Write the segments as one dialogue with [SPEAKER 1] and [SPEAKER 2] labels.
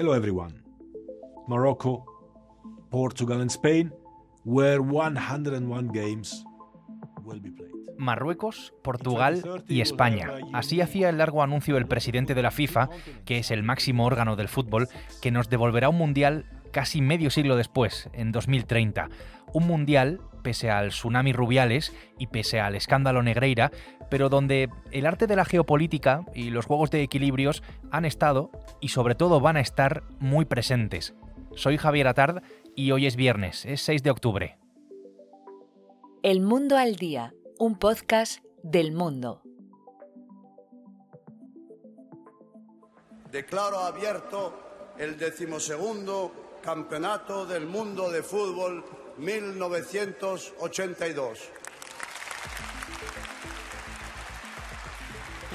[SPEAKER 1] Hello everyone. Morocco, Marruecos, Portugal y España. Así hacía el largo anuncio el presidente de la FIFA, que es el máximo órgano del fútbol, que nos devolverá un mundial casi medio siglo después, en 2030. Un mundial, pese al tsunami Rubiales y pese al escándalo Negreira, pero donde el arte de la geopolítica y los juegos de equilibrios han estado y sobre todo van a estar muy presentes. Soy Javier Atard y hoy es viernes, es 6 de octubre.
[SPEAKER 2] El Mundo al Día, un podcast del mundo. Declaro abierto el decimosegundo Campeonato del Mundo de Fútbol 1982.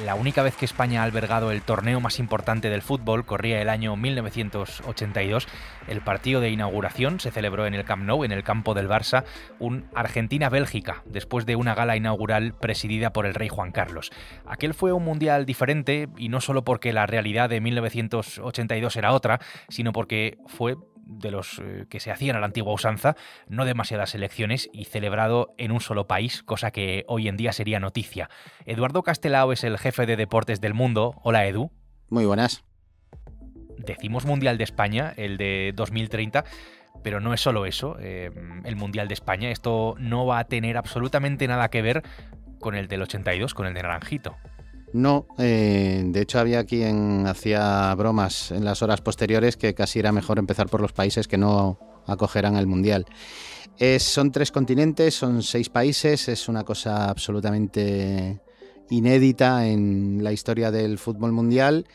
[SPEAKER 1] La única vez que España ha albergado el torneo más importante del fútbol corría el año 1982. El partido de inauguración se celebró en el Camp Nou, en el campo del Barça, un Argentina-Bélgica, después de una gala inaugural presidida por el rey Juan Carlos. Aquel fue un mundial diferente, y no solo porque la realidad de 1982 era otra, sino porque fue de los eh, que se hacían a la antigua usanza, no demasiadas elecciones y celebrado en un solo país, cosa que hoy en día sería noticia. Eduardo Castelao es el jefe de deportes del mundo. Hola Edu. Muy buenas. Decimos Mundial de España, el de 2030. Pero no es solo eso, eh, el Mundial de España, esto no va a tener absolutamente nada que ver con el del 82, con el de Naranjito.
[SPEAKER 2] No, eh, de hecho había quien hacía bromas en las horas posteriores que casi era mejor empezar por los países que no acogerán el Mundial. son tres continentes, son seis países, es una cosa absolutamente inédita en la historia del fútbol mundial,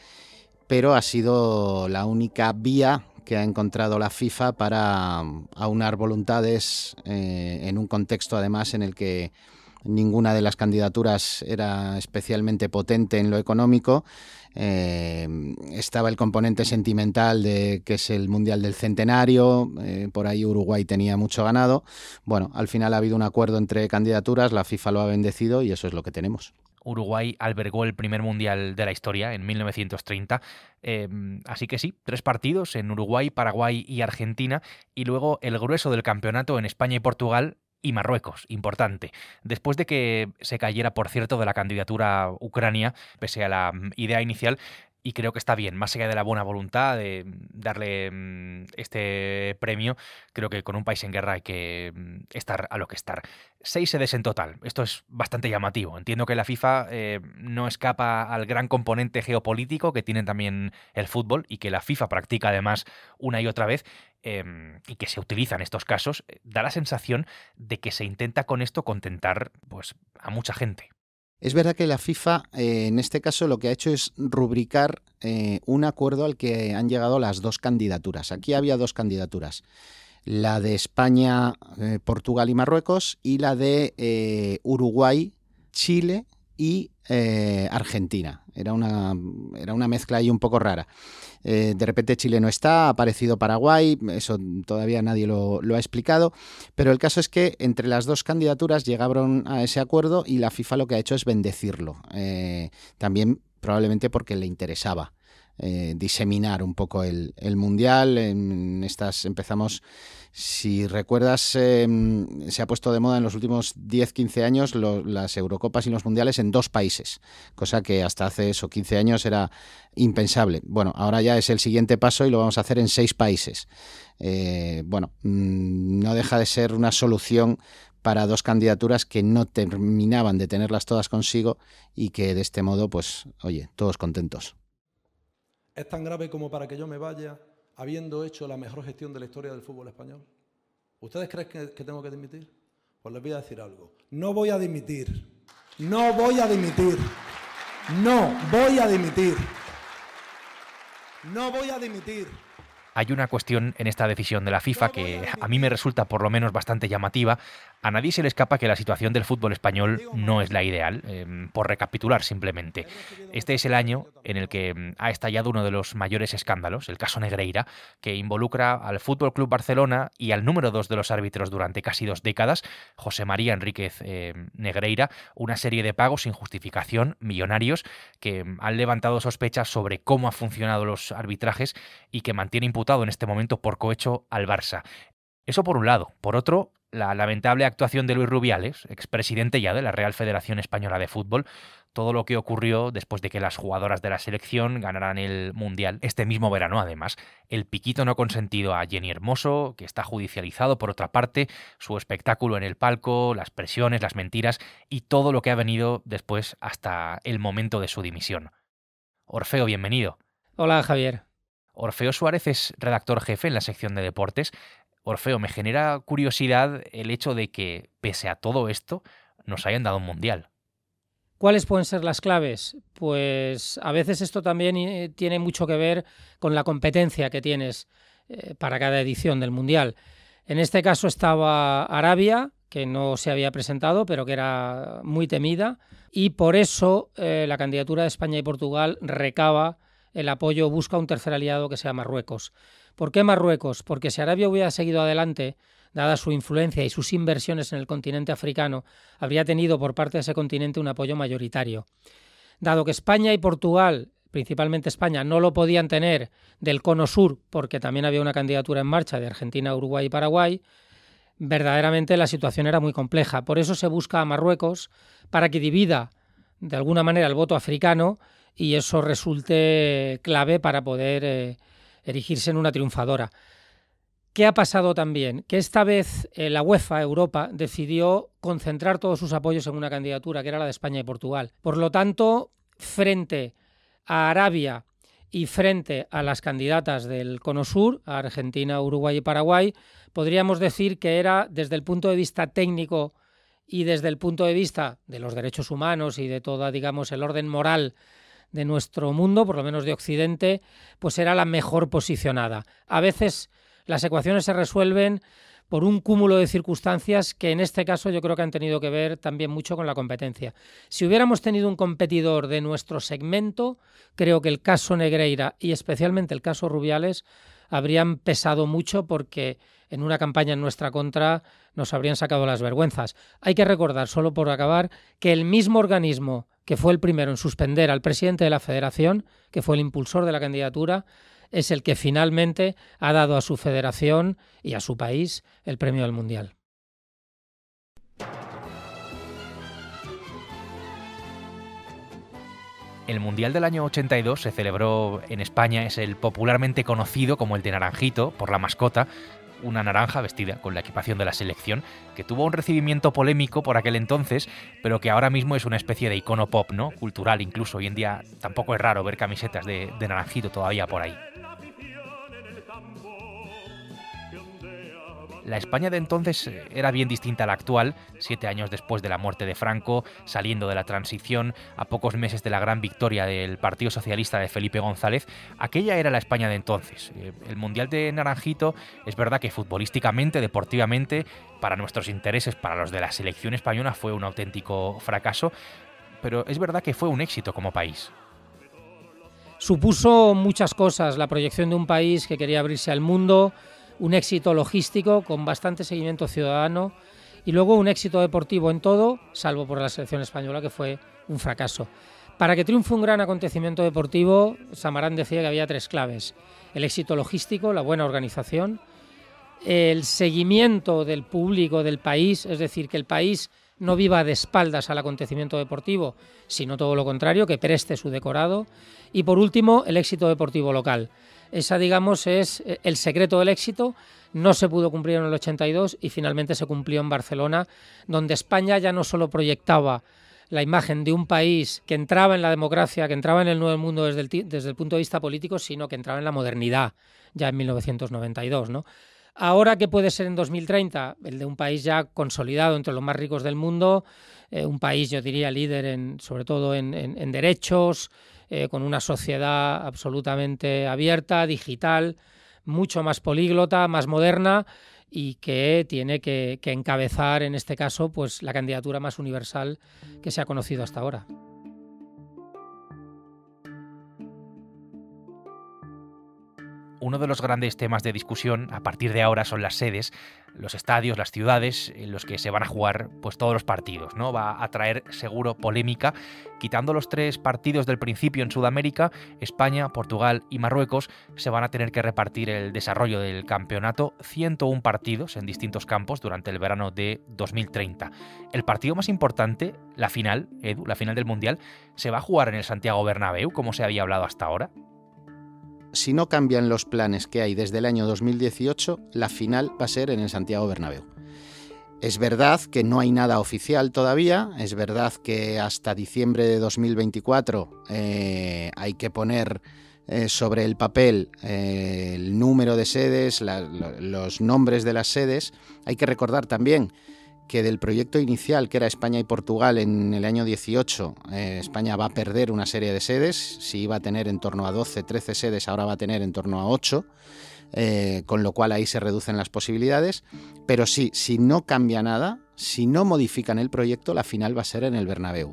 [SPEAKER 2] pero ha sido la única vía que ha encontrado la FIFA para aunar voluntades eh, en un contexto además en el que ninguna de las candidaturas era especialmente potente en lo económico. Eh, estaba el componente sentimental de que es el Mundial del Centenario, eh, por ahí Uruguay tenía mucho ganado. Bueno, al final ha habido un acuerdo entre candidaturas, la FIFA lo ha bendecido y eso es lo que tenemos.
[SPEAKER 1] Uruguay albergó el primer mundial de la historia en 1930. Em, así que sí, tres partidos en Uruguay, Paraguay y Argentina, y luego el grueso del campeonato en España y Portugal y Marruecos, importante. Después de que se cayera, por cierto, de la candidatura Ucrania, pese a la mm, idea inicial, y creo que está bien, más allá de la buena voluntad de mm, darle mm, este premio, creo que con un país en guerra hay que mm, estar a lo que estar. Seis sedes en total, esto es bastante llamativo. Entiendo que la FIFA eh, no escapa al gran componente geopolítico que tiene también el fútbol y que la FIFA practica además una y otra vez, em, y que se utiliza en estos casos, eh, da la sensación de que se intenta con esto contentar pues, a mucha gente.
[SPEAKER 2] Es verdad que la FIFA eh, en este caso lo que ha hecho es rubricar eh, un acuerdo al que han llegado las dos candidaturas. Aquí había dos candidaturas. La de España, eh, Portugal y Marruecos y la de Uruguay, Chile y eh, Argentina. Era una, era una mezcla ahí un poco rara. Eh, de repente Chile no está, ha aparecido Paraguay, eso todavía nadie lo, ha explicado, pero el caso es que entre las dos candidaturas llegaron a ese acuerdo y la FIFA lo que ha hecho es bendecirlo. Eh, también probablemente porque le interesaba. diseminar un poco el, el mundial. En estas empezamos si recuerdas, em, se ha puesto de moda en los últimos 10-15 años las Eurocopas y los Mundiales en dos países, cosa que hasta hace eso, 15 años era impensable. Bueno, ahora ya es el siguiente paso y lo vamos a hacer en seis países. Eh, bueno, mm, no deja de ser una solución para dos candidaturas que no terminaban de tenerlas todas consigo y que de este modo, pues, oye, todos contentos.
[SPEAKER 1] Es tan grave como para que yo me vaya habiendo
[SPEAKER 2] hecho la mejor gestión de la historia del fútbol español? ¿Ustedes creen que, tengo que dimitir? Pues les voy a decir algo.
[SPEAKER 1] No voy a dimitir. No voy a dimitir. No voy a dimitir.
[SPEAKER 2] No voy a dimitir
[SPEAKER 1] hay una cuestión en esta decisión de la FIFA que a mí me resulta por lo menos bastante llamativa. A nadie se le escapa que la situación del fútbol español no es la ideal, em, por recapitular simplemente. Este es el año en el que em, ha estallado uno de los mayores escándalos, el caso Negreira, que involucra al Fútbol Club Barcelona y al número dos de los árbitros durante casi dos décadas, José María Enríquez em, Negreira, una serie de pagos sin justificación, millonarios, que han levantado sospechas sobre cómo han funcionado los arbitrajes y que mantiene imputados en este momento por cohecho al Barça. Eso por un lado. Por otro, la lamentable actuación de Luis Rubiales, expresidente ya de la Real Federación Española de Fútbol, todo lo que ocurrió después de que las jugadoras de la selección ganaran el Mundial este mismo verano, además. El piquito no consentido a Jenny Hermoso, que está judicializado por otra parte, su espectáculo en el palco, las presiones, las mentiras y todo lo que ha venido después hasta el momento de su dimisión. Orfeo, bienvenido. Hola, Javier. Orfeo Suárez es redactor jefe en la sección de deportes. Orfeo, me genera curiosidad el hecho de que, pese a todo esto, nos hayan dado un mundial.
[SPEAKER 3] ¿Cuáles pueden ser las claves? Pues a veces esto también eh, tiene mucho que ver con la competencia que tienes eh, para cada edición del mundial. En este caso estaba Arabia, que no se había presentado, pero que era muy temida, y por eso eh, la candidatura de España y Portugal recaba el apoyo busca un tercer aliado que sea Marruecos. ¿Por qué Marruecos? Porque si Arabia hubiera seguido adelante, dada su influencia y sus inversiones en el continente africano, habría tenido por parte de ese continente un apoyo mayoritario. Dado que España y Portugal, principalmente España, no lo podían tener del cono sur, porque también había una candidatura en marcha de Argentina, Uruguay y Paraguay, verdaderamente la situación era muy compleja. Por eso se busca a Marruecos para que divida de alguna manera el voto africano y eso resulte clave para poder eh, erigirse en una triunfadora. ¿Qué ha pasado también? Que esta vez eh, la UEFA Europa decidió concentrar todos sus apoyos en una candidatura, que era la de España y Portugal. Por lo tanto, frente a Arabia y frente a las candidatas del Cono Sur, Argentina, Uruguay y Paraguay, podríamos decir que era desde el punto de vista técnico y desde el punto de vista de los derechos humanos y de toda, digamos, el orden moral de nuestro mundo, por lo menos de Occidente, pues era la mejor posicionada. A veces las ecuaciones se resuelven por un cúmulo de circunstancias que en este caso yo creo que han tenido que ver también mucho con la competencia. Si hubiéramos tenido un competidor de nuestro segmento, creo que el caso Negreira y especialmente el caso Rubiales habrían pesado mucho porque en una campaña en nuestra contra nos habrían sacado las vergüenzas. Hay que recordar, solo por acabar, que el mismo organismo que fue el primero en suspender al presidente de la federación, que fue el impulsor de la candidatura, es el que finalmente ha dado a su federación y a su país el premio del Mundial.
[SPEAKER 1] El Mundial del año 82 se celebró en España, es el popularmente conocido como el de Naranjito, por la mascota, una naranja vestida con la equipación de la selección, que tuvo un recibimiento polémico por aquel entonces, pero que ahora mismo es una especie de icono pop, ¿no? Cultural incluso, hoy en día tampoco es raro ver camisetas de, de naranjito todavía por ahí. La España de entonces eh, era bien distinta a la actual, siete años después de la muerte de Franco, saliendo de la transición, a pocos meses de la gran victoria del Partido Socialista de Felipe González, aquella era la España de entonces. Eh, el Mundial de Naranjito es verdad que futbolísticamente, deportivamente, para nuestros intereses, para los de la selección española, fue un auténtico fracaso, pero es verdad que fue un éxito como país
[SPEAKER 3] supuso muchas cosas, la proyección de un país que quería abrirse al mundo, un éxito logístico con bastante seguimiento ciudadano y luego un éxito deportivo en todo, salvo por la selección española que fue un fracaso. Para que triunfe un gran acontecimiento deportivo, Samarán decía que había tres claves. El éxito logístico, la buena organización, el seguimiento del público, del país, es decir, que el país no viva de espaldas al acontecimiento deportivo, sino todo lo contrario, que preste su decorado. Y por último, el éxito deportivo local. Esa, digamos, es eh, el secreto del éxito. No se pudo cumplir en el 82 y finalmente se cumplió en Barcelona, donde España ya no solo proyectaba la imagen de un país que entraba en la democracia, que entraba en el nuevo mundo desde el, punto de vista político, sino que entraba en la modernidad ya en 1992, ¿no? Ahora, ¿qué puede ser en 2030? El de un país ya consolidado entre los más ricos del mundo, eh, un país, yo diría, líder en, sobre todo en derechos, eh, con una sociedad absolutamente abierta, digital, mucho más políglota, más moderna y que tiene que, que encabezar en este caso pues la candidatura más universal que se ha conocido hasta ahora.
[SPEAKER 1] uno de los grandes temas de discusión a partir de ahora son las sedes, los estadios, las ciudades en los que se van a jugar pues todos los partidos, ¿no? Va a traer seguro polémica, quitando los tres partidos del principio en Sudamérica, España, Portugal y Marruecos se van a tener que repartir el desarrollo del campeonato 101 partidos en distintos campos durante el verano de 2030. El partido más importante, la final, Edu, la final del Mundial, se va a jugar en el Santiago Bernabéu, como se había hablado hasta ahora
[SPEAKER 2] si no cambian los planes que hay desde el año 2018, la final va a ser en el Santiago Bernabéu. Es verdad que no hay nada oficial todavía, es verdad que hasta diciembre de 2024 eh, hay que poner eh, sobre el papel eh, el número de sedes, los nombres de las sedes. Hay que recordar también que del proyecto inicial, que era España y Portugal en el año 18, eh, España va a perder una serie de sedes, si iba a tener en torno a 12, 13 sedes, ahora va a tener en torno a 8, eh, con lo cual ahí se reducen las posibilidades, pero sí, si no cambia nada, si no modifican el proyecto, la final va a ser en el Bernabéu.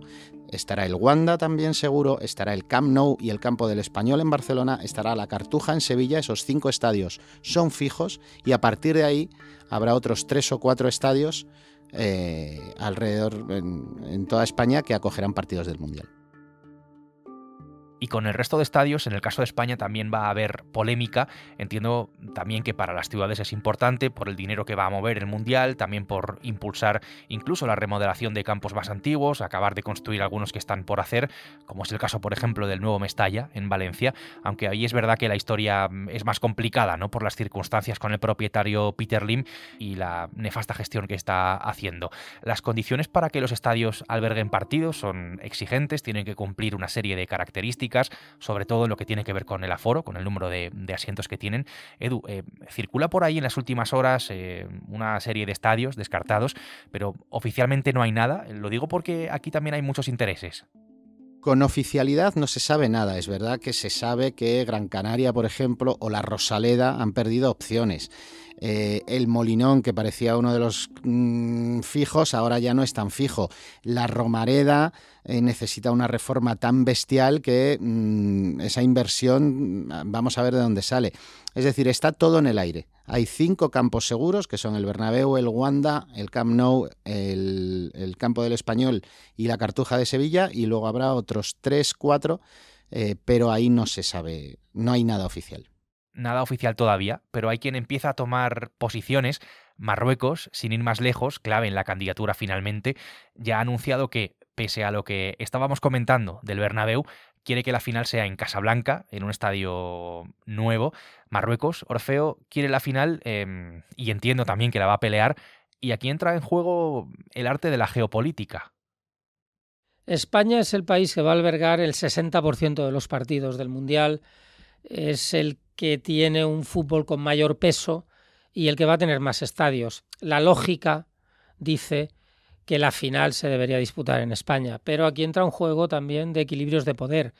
[SPEAKER 2] Estará el Wanda también seguro, estará el Camp Nou y el Campo del Español en Barcelona, estará la Cartuja en Sevilla, esos cinco estadios son fijos y a partir de ahí habrá otros tres o cuatro estadios eh, alrededor en, en toda España que acogerán partidos del Mundial.
[SPEAKER 1] Y con el resto de estadios, en el caso de España también va a haber polémica. Entiendo también que para las ciudades es importante por el dinero que va a mover el Mundial, también por impulsar incluso la remodelación de campos más antiguos, acabar de construir algunos que están por hacer, como es el caso, por ejemplo, del nuevo Mestalla en Valencia, aunque ahí es verdad que la historia mm, es más complicada, ¿no? Por las circunstancias con el propietario Peter Lim y la nefasta gestión que está haciendo. Las condiciones para que los estadios alberguen partidos son exigentes, tienen que cumplir una serie de características sobre todo en lo que tiene que ver con el aforo, con el número de, asientos que tienen. Edu, eh, circula por ahí en las últimas horas eh, una serie de estadios descartados, pero oficialmente no hay nada. Lo digo porque aquí también hay muchos intereses.
[SPEAKER 2] Con oficialidad no se sabe nada, es verdad que se sabe que Gran Canaria, por ejemplo, o la Rosaleda han perdido opciones. Eh, el Molinón, que parecía uno de los mm, fijos, ahora ya no es tan fijo. La Romareda eh, necesita una reforma tan bestial que mm, esa inversión mm, vamos a ver de dónde sale. Es decir, está todo en el aire. Hay cinco campos seguros, que son el Bernabéu, el Wanda, el Camp Nou, el, Campo del Español y la Cartuja de Sevilla, y luego habrá otros tres, cuatro, eh, pero ahí no se sabe, no hay nada oficial
[SPEAKER 1] nada oficial todavía, pero hay quien empieza a tomar posiciones. Marruecos, sin ir más lejos, clave en la candidatura finalmente, ya ha anunciado que, pese a lo que estábamos comentando del Bernabéu, quiere que la final sea en Casablanca, en un estadio nuevo. Marruecos, Orfeo, quiere la final em, y entiendo también que la va a pelear. Y aquí entra en juego el arte de la geopolítica.
[SPEAKER 3] España es el país que va a albergar el 60% de los partidos del Mundial es el que tiene un fútbol con mayor peso y el que va a tener más estadios. La lógica dice que la final se debería disputar en España, pero aquí entra un juego también de equilibrios de poder.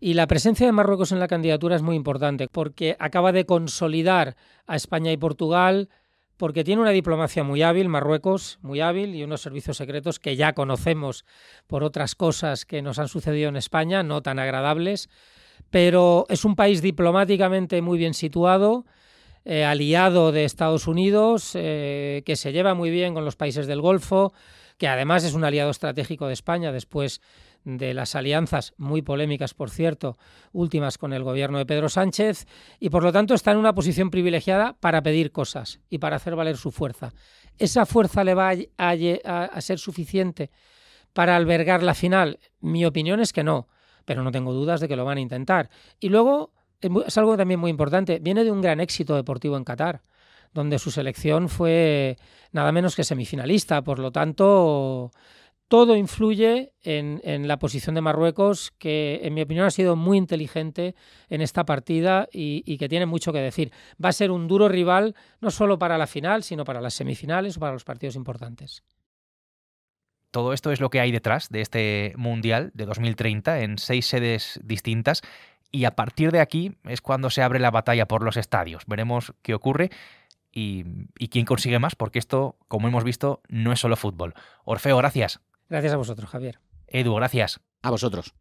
[SPEAKER 3] Y la presencia de Marruecos en la candidatura es muy importante porque acaba de consolidar a España y Portugal porque tiene una diplomacia muy hábil, Marruecos, muy hábil, y unos servicios secretos que ya conocemos por otras cosas que nos han sucedido en España, no tan agradables, pero es un país diplomáticamente muy bien situado, eh, aliado de Estados Unidos, eh, que se lleva muy bien con los países del Golfo, que además es un aliado estratégico de España después de las alianzas, muy polémicas por cierto, últimas con el gobierno de Pedro Sánchez, y por lo tanto está en una posición privilegiada para pedir cosas y para hacer valer su fuerza. ¿Esa fuerza le va a ser suficiente para albergar la final? Mi opinión es que no pero no tengo dudas de que lo van a intentar. Y luego, es algo también muy importante, viene de un gran éxito deportivo en Qatar, donde su selección fue nada menos que semifinalista, por lo tanto, todo influye en, la posición de Marruecos, que en mi opinión ha sido muy inteligente en esta partida y, y, que tiene mucho que decir. Va a ser un duro rival, no solo para la final, sino para las semifinales o para los partidos importantes.
[SPEAKER 1] Todo esto es lo que hay detrás de este Mundial de 2030 en seis sedes distintas y a partir de aquí es cuando se abre la batalla por los estadios. Veremos qué ocurre y, quién consigue más, porque esto, como hemos visto, no es solo fútbol. Orfeo, gracias.
[SPEAKER 3] Gracias a vosotros, Javier.
[SPEAKER 1] Edu, gracias. A vosotros.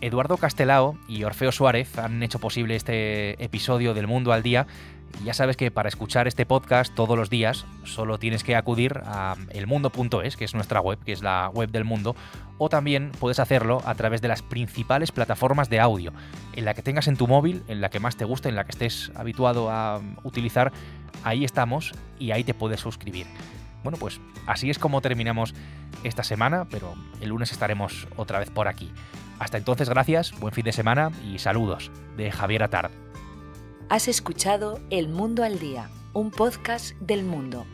[SPEAKER 1] Eduardo Castelao y Orfeo Suárez han hecho posible este episodio del Mundo al Día ya sabes que para escuchar este podcast todos los días solo tienes que acudir a elmundo.es, que es nuestra web, que es la web del mundo, o también puedes hacerlo a través de las principales plataformas de audio, en la que tengas en tu móvil, en la que más te guste, en la que estés habituado a utilizar, ahí estamos y ahí te puedes suscribir. Bueno, pues así es como terminamos esta semana, pero el lunes estaremos otra vez por aquí. Hasta entonces, gracias, buen fin de semana y saludos de Javier Atard.
[SPEAKER 2] Has escuchado El
[SPEAKER 1] Mundo al Día, un podcast del mundo.